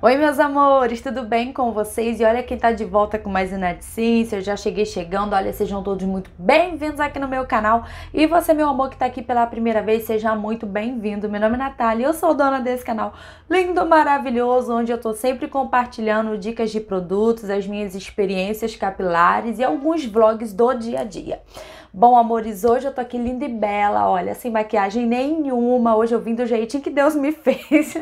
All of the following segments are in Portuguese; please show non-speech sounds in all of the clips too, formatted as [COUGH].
Oi meus amores, tudo bem com vocês? E olha quem tá de volta com mais inadicência, eu já cheguei chegando, olha, sejam todos muito bem-vindos aqui no meu canal E você, meu amor, que tá aqui pela primeira vez, seja muito bem-vindo Meu nome é Natália eu sou dona desse canal lindo, maravilhoso Onde eu tô sempre compartilhando dicas de produtos, as minhas experiências capilares e alguns vlogs do dia a dia Bom, amores, hoje eu tô aqui linda e bela, olha, sem maquiagem nenhuma Hoje eu vim do jeitinho que Deus me [LAUGHS] fez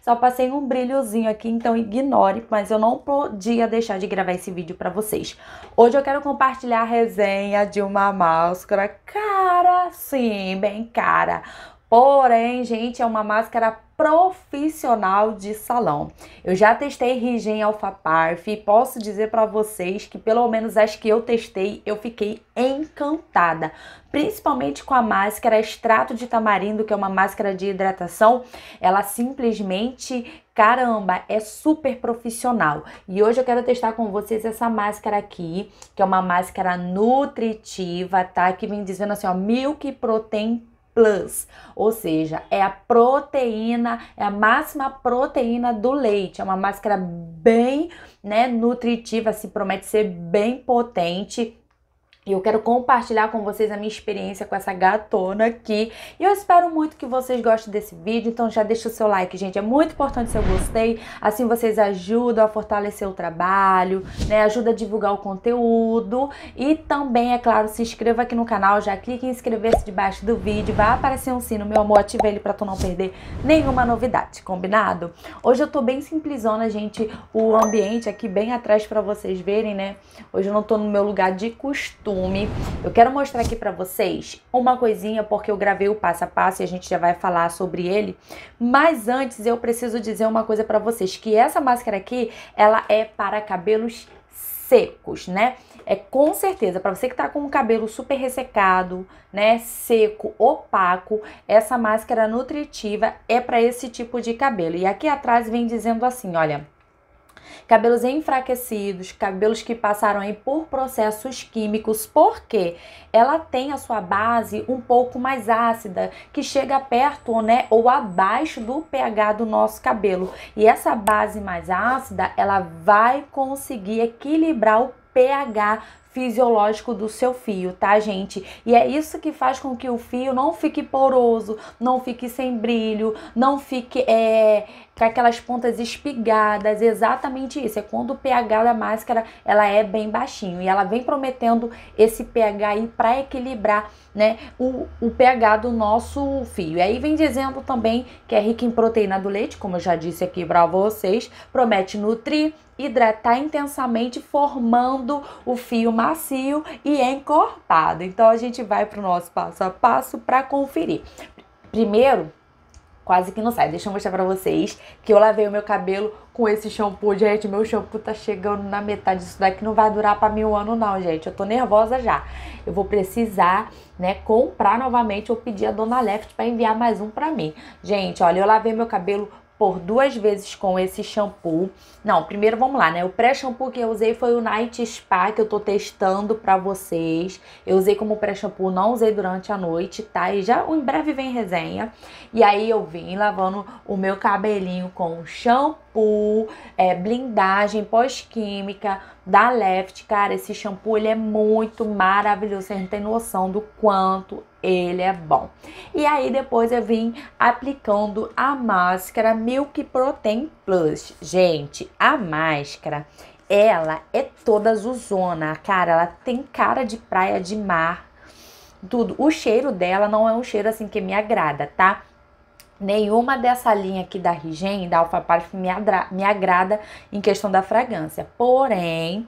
Só passei um brilhozinho aqui aqui, então ignore, mas eu não podia deixar de gravar esse vídeo para vocês. Hoje eu quero compartilhar a resenha de uma máscara cara, sim, bem cara, Porém, gente, é uma máscara profissional de salão. Eu já testei Rigen Alpha Parf e posso dizer para vocês que pelo menos as que eu testei, eu fiquei encantada, principalmente com a máscara extrato de tamarindo, que é uma máscara de hidratação. Ela simplesmente, caramba, é super profissional. E hoje eu quero testar com vocês essa máscara aqui, que é uma máscara nutritiva, tá? Que vem dizendo assim, ó, Milk Protein Plus, ou seja, é a proteína, é a máxima proteína do leite. É uma máscara bem né, nutritiva, se promete ser bem potente e eu quero compartilhar com vocês a minha experiência com essa gatona aqui. E eu espero muito que vocês gostem desse vídeo. Então já deixa o seu like, gente. É muito importante se eu gostei. Assim vocês ajudam a fortalecer o trabalho, né? Ajuda a divulgar o conteúdo. E também, é claro, se inscreva aqui no canal. Já clique em inscrever-se debaixo do vídeo. Vai aparecer um sino, meu amor. Ative ele pra tu não perder nenhuma novidade, combinado? Hoje eu tô bem simplesona, gente. O ambiente aqui bem atrás pra vocês verem, né? Hoje eu não tô no meu lugar de costume volume. Eu quero mostrar aqui para vocês uma coisinha porque eu gravei o passo a passo e a gente já vai falar sobre ele. Mas antes eu preciso dizer uma coisa para vocês, que essa máscara aqui, ela é para cabelos secos, né? É com certeza para você que tá com o cabelo super ressecado, né, seco, opaco, essa máscara nutritiva é para esse tipo de cabelo. E aqui atrás vem dizendo assim, olha, cabelos enfraquecidos, cabelos que passaram aí por processos químicos, porque ela tem a sua base um pouco mais ácida, que chega perto, né, ou abaixo do pH do nosso cabelo. E essa base mais ácida, ela vai conseguir equilibrar o pH fisiológico do seu fio, tá, gente? E é isso que faz com que o fio não fique poroso, não fique sem brilho, não fique é, com aquelas pontas espigadas, exatamente isso. É quando o pH da máscara ela é bem baixinho e ela vem prometendo esse pH aí para equilibrar, né, o, o pH do nosso fio. E aí vem dizendo também que é rico em proteína do leite, como eu já disse aqui para vocês, promete nutrir, hidratar intensamente, formando o fio macio e encorpado. Então a gente vai para o nosso passo a passo para conferir. Primeiro, quase que não sai. Deixa eu mostrar para vocês que eu lavei o meu cabelo com esse shampoo. Gente, meu shampoo tá chegando na metade. Isso daqui não vai durar para mil anos não, gente. Eu tô nervosa já. Eu vou precisar, né, comprar novamente ou pedir a Dona Left para enviar mais um para mim. Gente, olha, eu lavei meu cabelo por duas vezes com esse shampoo. Não, primeiro vamos lá, né? O pré-shampoo que eu usei foi o Night Spa, que eu tô testando pra vocês. Eu usei como pré-shampoo, não usei durante a noite, tá? E já em breve vem resenha. E aí eu vim lavando o meu cabelinho com shampoo, é, blindagem pós-química da Left. Cara, esse shampoo, ele é muito maravilhoso. Vocês não tem noção do quanto ele é bom. E aí depois eu vim aplicando a máscara Milk Protein Plus. Gente, a máscara ela é toda zona cara, ela tem cara de praia de mar, tudo. O cheiro dela não é um cheiro assim que me agrada, tá? Nenhuma dessa linha aqui da Rigen, da Alfa Parf, me, me agrada em questão da fragrância. Porém,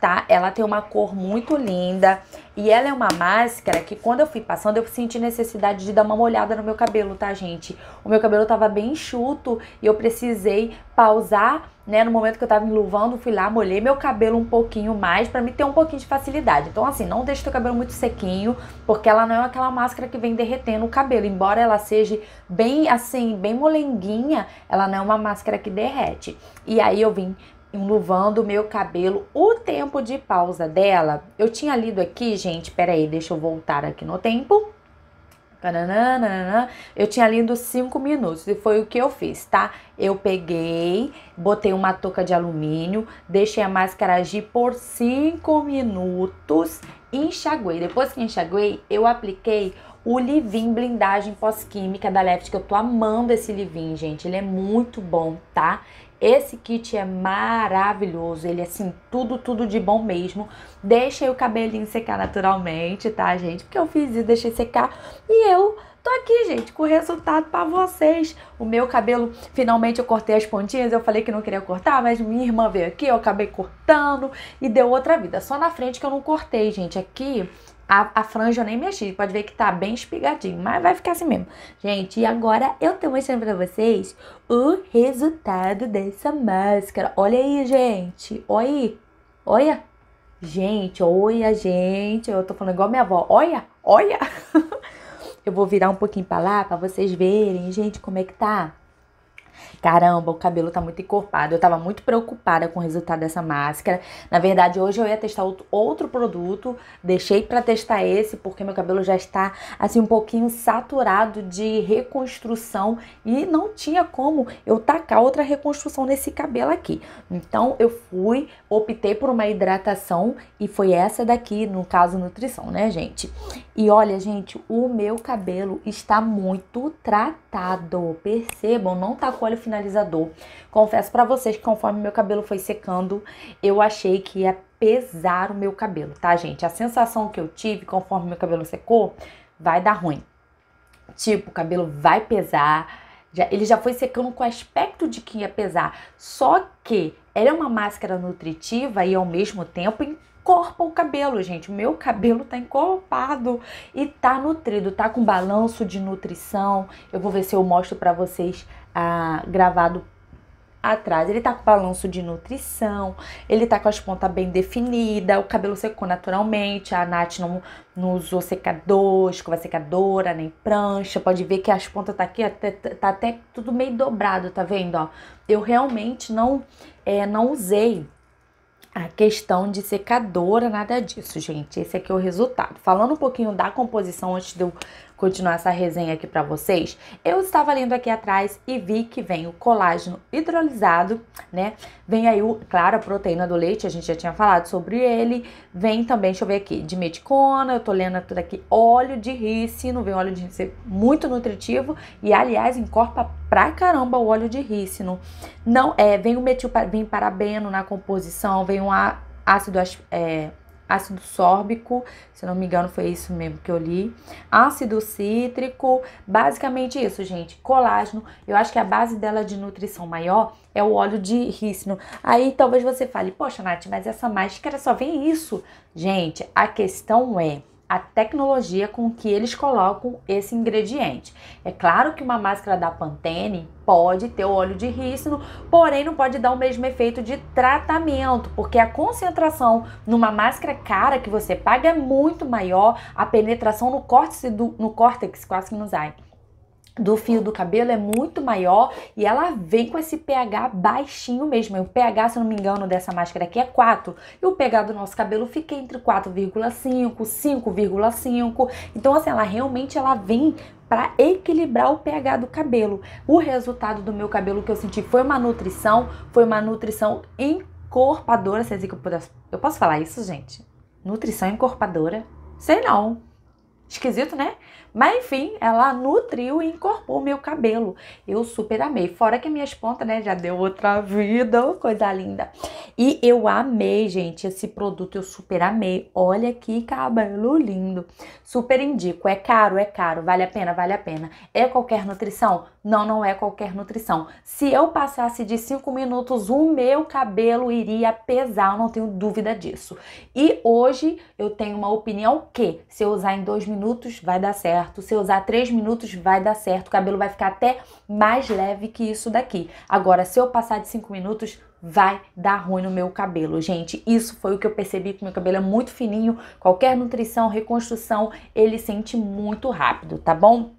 tá? Ela tem uma cor muito linda e ela é uma máscara que quando eu fui passando eu senti necessidade de dar uma olhada no meu cabelo, tá, gente? O meu cabelo tava bem enxuto e eu precisei pausar, né, no momento que eu tava enluvando, fui lá, molhei meu cabelo um pouquinho mais para me ter um pouquinho de facilidade. Então assim, não deixe teu cabelo muito sequinho, porque ela não é aquela máscara que vem derretendo o cabelo, embora ela seja bem assim, bem molenguinha, ela não é uma máscara que derrete. E aí eu vim enluvando o meu cabelo. O tempo de pausa dela, eu tinha lido aqui, gente, peraí, deixa eu voltar aqui no tempo. Eu tinha lido 5 minutos e foi o que eu fiz, tá? Eu peguei, botei uma touca de alumínio, deixei a máscara agir por 5 minutos, enxaguei. Depois que enxaguei, eu apliquei o Livin Blindagem Pós-Química da Left, que eu tô amando esse Livin, gente. Ele é muito bom, tá? Esse kit é maravilhoso, ele é assim, tudo, tudo de bom mesmo. Deixei o cabelinho secar naturalmente, tá, gente? Porque eu fiz isso, deixei secar e eu tô aqui, gente, com o resultado para vocês. O meu cabelo, finalmente eu cortei as pontinhas, eu falei que não queria cortar, mas minha irmã veio aqui, eu acabei cortando e deu outra vida. Só na frente que eu não cortei, gente, aqui a, a franja eu nem mexi, pode ver que tá bem espigadinho, mas vai ficar assim mesmo. Gente, e agora eu tô mostrando pra vocês o resultado dessa máscara. Olha aí, gente. Olha aí. Olha. Gente, olha, gente. Eu tô falando igual minha avó. Olha, olha. [LAUGHS] Eu vou virar um pouquinho pra lá pra vocês verem, gente, como é que tá caramba, o cabelo tá muito encorpado. Eu tava muito preocupada com o resultado dessa máscara. Na verdade, hoje eu ia testar outro produto, deixei para testar esse porque meu cabelo já está assim um pouquinho saturado de reconstrução e não tinha como eu tacar outra reconstrução nesse cabelo aqui. Então eu fui, optei por uma hidratação e foi essa daqui, no caso nutrição, né, gente? E olha, gente, o meu cabelo está muito tratado. Percebam, não tá com óleo finalizador. Confesso para vocês que conforme meu cabelo foi secando, eu achei que ia pesar o meu cabelo, tá, gente? A sensação que eu tive conforme meu cabelo secou vai dar ruim. Tipo, o cabelo vai pesar. Já, ele já foi secando com o aspecto de que ia pesar. Só que ela é uma máscara nutritiva e ao mesmo tempo encorpa o cabelo, gente. O meu cabelo tá encorpado e tá nutrido, tá com balanço de nutrição. Eu vou ver se eu mostro para vocês ah, gravado atrás. Ele tá com balanço de nutrição, ele tá com as pontas bem definidas, o cabelo secou naturalmente, a Nath não, não usou secador, escova secadora, nem prancha. Pode ver que as pontas tá aqui, até, tá, tá, tá até tudo meio dobrado, tá vendo? Ó, eu realmente não, é, não usei a questão de secadora, nada disso, gente. Esse aqui é o resultado. Falando um pouquinho da composição antes de eu continuar essa resenha aqui para vocês, eu estava lendo aqui atrás e vi que vem o colágeno hidrolisado, né? Vem aí, o, claro, a proteína do leite, a gente já tinha falado sobre ele. Vem também, deixa eu ver aqui, de meticona, eu tô lendo tudo aqui, óleo de rícino, vem óleo de rícino muito nutritivo e, aliás, encorpa pra caramba o óleo de rícino. Não, é, vem o metil, vem parabeno na composição, vem um ácido é, ácido sórbico, se não me engano foi isso mesmo que eu li, ácido cítrico, basicamente isso, gente, colágeno. Eu acho que a base dela de nutrição maior é o óleo de rícino. Aí talvez você fale, poxa, Nath, mas essa máscara só vem isso. Gente, a questão é a tecnologia com que eles colocam esse ingrediente. É claro que uma máscara da Pantene pode ter óleo de rícino, porém não pode dar o mesmo efeito de tratamento, porque a concentração numa máscara cara que você paga é muito maior, a penetração no córtex, do, no córtex quase que não sai do fio do cabelo é muito maior e ela vem com esse pH baixinho mesmo. E o pH, se eu não me engano, dessa máscara aqui é 4. E o pH do nosso cabelo fica entre 4,5, 5,5. Então, assim, ela realmente ela vem para equilibrar o pH do cabelo. O resultado do meu cabelo que eu senti foi uma nutrição, foi uma nutrição encorpadora, se é que eu pudesse... Eu posso falar isso, gente? Nutrição encorpadora? Sei não esquisito, né? Mas enfim, ela nutriu e encorpou meu cabelo. Eu super amei. Fora que minhas pontas, né, já deu outra vida, coisa linda. E eu amei, gente, esse produto eu super amei. Olha que cabelo lindo. Super indico. É caro, é caro, vale a pena, vale a pena. É qualquer nutrição? Não, não é qualquer nutrição. Se eu passasse de 5 minutos, o meu cabelo iria pesar, eu não tenho dúvida disso. E hoje eu tenho uma opinião que se eu usar em 2 minutos vai dar certo, se eu usar 3 minutos vai dar certo, o cabelo vai ficar até mais leve que isso daqui. Agora, se eu passar de 5 minutos, vai dar ruim no meu cabelo, gente. Isso foi o que eu percebi que meu cabelo é muito fininho, qualquer nutrição, reconstrução, ele sente muito rápido, tá bom?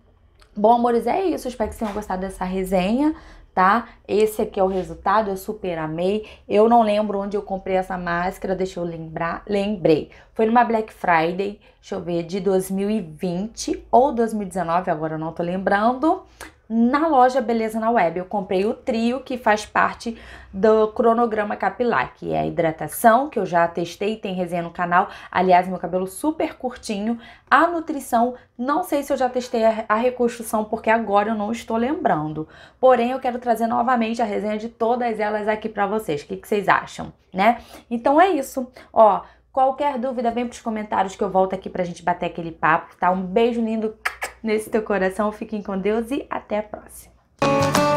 Bom, amores, é isso. espero que vocês tenham gostado dessa resenha, tá? Esse aqui é o resultado, eu super amei. Eu não lembro onde eu comprei essa máscara, deixa eu lembrar. Lembrei. Foi numa Black Friday, deixa eu ver, de 2020 ou 2019, agora eu não tô lembrando, na loja Beleza na Web. Eu comprei o trio que faz parte do cronograma capilar, que é a hidratação, que eu já testei, tem resenha no canal. Aliás, meu cabelo super curtinho. A nutrição, não sei se eu já testei a reconstrução, porque agora eu não estou lembrando. Porém, eu quero trazer novamente a resenha de todas elas aqui para vocês. O que, que vocês acham, né? Então é isso. Ó, Qualquer dúvida, vem para os comentários que eu volto aqui para a gente bater aquele papo, tá? Um beijo lindo nesse teu coração. Fiquem com Deus e até a próxima.